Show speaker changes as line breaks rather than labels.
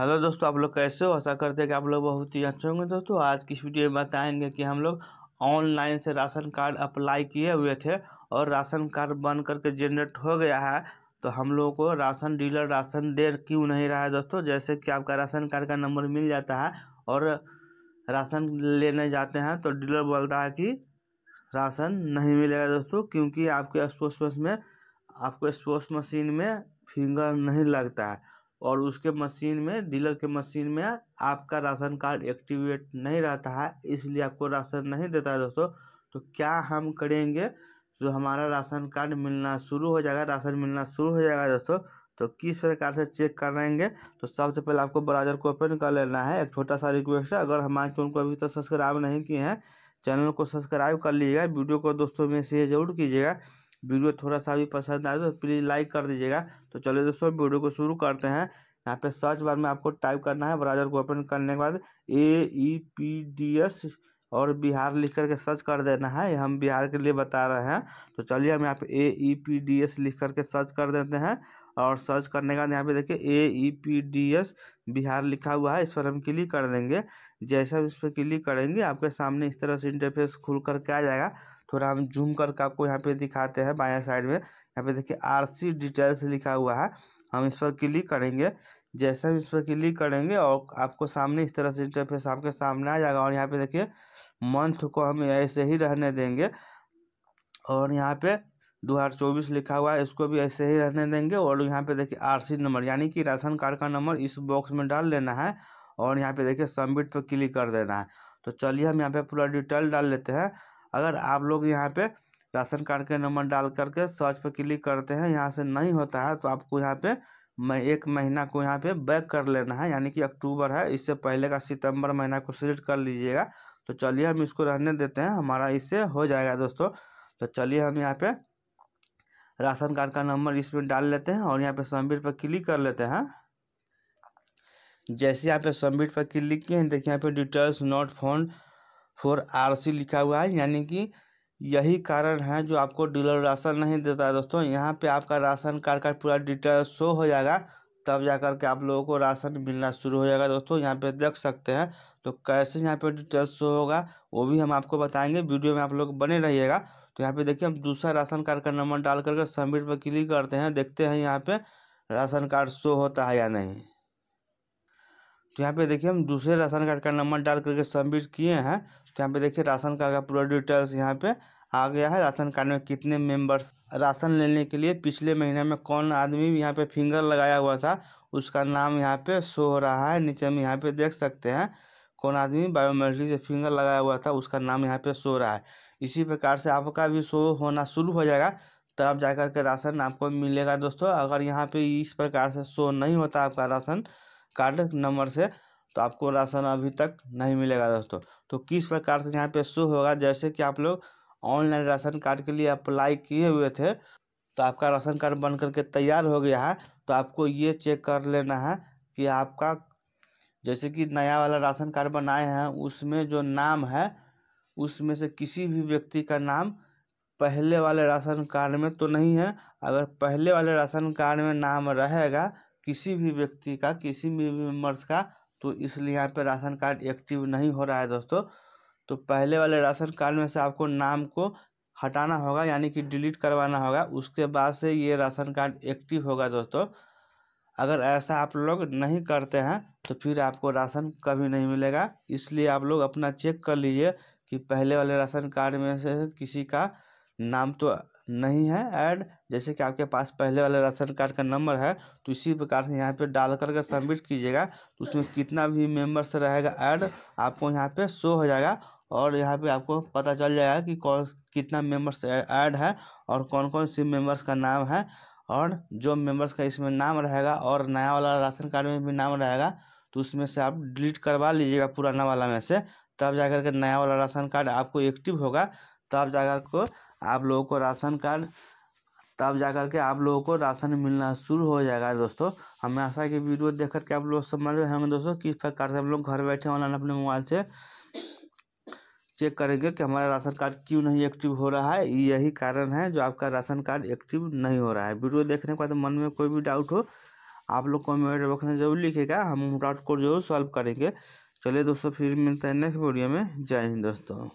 hello दोस्तों आप लोग कैसे हो ऐसा करते हैं कि आप लोग बहुत ही अच्छे होंगे दोस्तों आज की इस वीडियो में बताएंगे कि हम लोग ऑनलाइन से राशन कार्ड अप्लाई किए हुए थे और राशन कार्ड बन करके जनरेट हो गया है तो हम लोगों को राशन डीलर राशन दे क्यों नहीं रहा है दोस्तों जैसे कि आपका राशन कार्ड का नंबर मिल जाता है और राशन लेने जाते हैं तो डीलर बोलता है कि राशन नहीं मिलेगा दोस्तों क्योंकि आपके स्पोर्ट्स में आपको स्पोर्ट्स मशीन में फिंगर नहीं लगता है और उसके मशीन में डीलर के मशीन में आपका राशन कार्ड एक्टिवेट नहीं रहता है इसलिए आपको राशन नहीं देता है दोस्तों तो क्या हम करेंगे जो हमारा राशन कार्ड मिलना शुरू हो जाएगा राशन मिलना शुरू हो जाएगा दोस्तों तो किस प्रकार से चेक करेंगे तो सबसे पहले आपको ब्राउजर को ओपन कर लेना है एक छोटा सा रिक्वेस्ट है अगर हमारे चैनल को अभी तक तो सब्सक्राइब नहीं किए हैं चैनल को सब्सक्राइब कर लीजिएगा वीडियो को दोस्तों में शेयर जरूर कीजिएगा वीडियो थोड़ा सा भी पसंद आए तो प्लीज़ लाइक कर दीजिएगा तो चलिए दोस्तों वीडियो को शुरू करते हैं यहाँ पे सर्च बार में आपको टाइप करना है ब्राउजर को ओपन करने के बाद A E P D S और बिहार लिख करके सर्च कर देना है हम बिहार के लिए बता रहे हैं तो चलिए हम यहाँ पे A E P D S लिख करके सर्च कर देते हैं और सर्च करने के बाद यहाँ पे देखिए A E P D S Bihar लिखा हुआ है इस पर हम क्लिक कर देंगे जैसा इस पर क्लिक करेंगे आपके सामने इस तरह से इंटरफेस खुल करके आ जाएगा थोड़ा हम जूम करके आपको यहाँ पे दिखाते हैं बाया साइड में यहाँ पे देखिए आरसी डिटेल्स लिखा हुआ है हम इस पर क्लिक करेंगे जैसे हम इस पर क्लिक करेंगे और आपको सामने इस तरह से इंटरफेस आपके सामने आ जाएगा और यहाँ पे देखिए मंथ को हम ऐसे ही रहने देंगे और यहाँ पे 2024 लिखा हुआ है इसको भी ऐसे ही रहने देंगे और यहाँ पे देखिए आरसी नंबर यानी कि राशन कार्ड का नंबर इस बॉक्स में डाल लेना है और यहाँ पे देखिए सबमिट पर क्लिक कर देना है तो चलिए हम यहाँ पे पूरा डिटेल डाल लेते हैं अगर आप लोग यहाँ पे राशन कार्ड के नंबर डाल करके सर्च पर क्लिक करते हैं यहाँ से नहीं होता है तो आपको यहाँ पे मैं एक महीना को यहाँ पे बैक कर लेना है यानी कि अक्टूबर है इससे पहले का सितंबर महीना को सिलेक्ट कर लीजिएगा तो चलिए हम इसको रहने देते हैं हमारा इससे हो जाएगा दोस्तों तो चलिए हम यहाँ पे राशन कार्ड का नंबर इसमें डाल लेते हैं और यहाँ पे सबमिट पर क्लिक कर लेते हैं जैसे यहाँ पे सबमिट पर क्लिक किए हैं देखिए यहाँ पे details note phone for R C लिखा हुआ है यानी कि यही कारण है जो आपको डीलर राशन नहीं देता है दोस्तों यहाँ पे आपका राशन कार्ड का पूरा डिटेल शो हो जाएगा तब जा कर के आप लोगों को राशन मिलना शुरू हो जाएगा दोस्तों यहाँ पे देख सकते हैं तो कैसे यहाँ पे डिटेल्स शो होगा वो भी हम आपको बताएंगे वीडियो में आप लोग बने रहिएगा तो यहाँ पे देखिए हम दूसरा राशन कार्ड का नंबर डाल करके सबमिट पर क्लिक करते हैं देखते हैं यहाँ पर राशन कार्ड शो होता है या नहीं तो यहाँ पे देखिए हम दूसरे राशन कार्ड का नंबर डाल करके सबमिट किए हैं तो यहाँ पे देखिए राशन कार्ड का पूरा डिटेल्स यहाँ पे आ गया है राशन कार्ड में कितने मेंबर्स राशन लेने के लिए पिछले महीने में कौन आदमी यहाँ पे फिंगर लगाया हुआ था उसका नाम यहाँ पे शो हो रहा है नीचे में यहाँ पे देख सकते हैं कौन आदमी बायोमेट्रिक से फिंगर लगाया हुआ था उसका नाम यहाँ पे शो रहा है इसी प्रकार से आपका भी शो होना शुरू हो जाएगा तब जा कर के राशन आपको मिलेगा दोस्तों अगर यहाँ पे इस प्रकार से शो नहीं होता आपका राशन कार्ड नंबर से तो आपको राशन अभी तक नहीं मिलेगा दोस्तों तो किस प्रकार से यहाँ पे शो होगा जैसे कि आप लोग ऑनलाइन राशन कार्ड के लिए अप्लाई किए हुए थे तो आपका राशन कार्ड बन करके तैयार हो गया है तो आपको ये चेक कर लेना है कि आपका जैसे कि नया वाला राशन कार्ड बनाए हैं उसमें जो नाम है उसमें से किसी भी व्यक्ति का नाम पहले वाले राशन कार्ड में तो नहीं है अगर पहले वाले राशन कार्ड में नाम रहेगा किसी भी व्यक्ति का किसी भी मेम्बर्स का तो इसलिए यहाँ पे राशन कार्ड एक्टिव नहीं हो रहा है दोस्तों तो पहले वाले राशन कार्ड में से आपको नाम को हटाना होगा यानी कि डिलीट करवाना होगा उसके बाद से ये राशन कार्ड एक्टिव होगा दोस्तों अगर ऐसा आप लोग नहीं करते हैं तो फिर आपको राशन कभी नहीं मिलेगा इसलिए आप लोग अपना चेक कर लीजिए कि पहले वाले राशन कार्ड में से किसी का नाम तो नहीं है ऐड जैसे कि आपके पास पहले वाले राशन कार्ड का नंबर है तो इसी प्रकार से यहाँ पे डाल करके सबमिट कीजिएगा तो उसमें कितना भी मेम्बर्स रहेगा ऐड आपको यहाँ पे शो हो जाएगा और यहाँ पे आपको पता चल जाएगा कि कौन कितना मेम्बर्स ऐड है और कौन कौन सी मेम्बर्स का नाम है और जो मेम्बर्स का इसमें नाम रहेगा और नया वाला राशन कार्ड में भी नाम रहेगा तो उसमें से आप डिलीट करवा लीजिएगा पुराना वाला में से तब जा के नया वाला राशन कार्ड आपको एक्टिव होगा तब जाकर को आप लोगों को राशन कार्ड तब जा कर के आप लोगों को राशन मिलना शुरू हो जाएगा दोस्तों हमें आशा की वीडियो देख कर के आप लोग समझ रहे होंगे दोस्तों किस प्रकार से हम लोग घर बैठे ऑनलाइन अपने मोबाइल से चेक करेंगे कि हमारा राशन कार्ड क्यों नहीं एक्टिव हो रहा है यही कारण है जो आपका राशन कार्ड एक्टिव नहीं हो रहा है वीडियो देखने के बाद मन में कोई भी डाउट हो आप लोग कमेंट बॉक्स में जरूर लिखेगा हम डाउट को जरूर सॉल्व करेंगे चलिए दोस्तों फिर मिलते हैं नेक्स्ट वीडियो में जय हिंद दोस्तों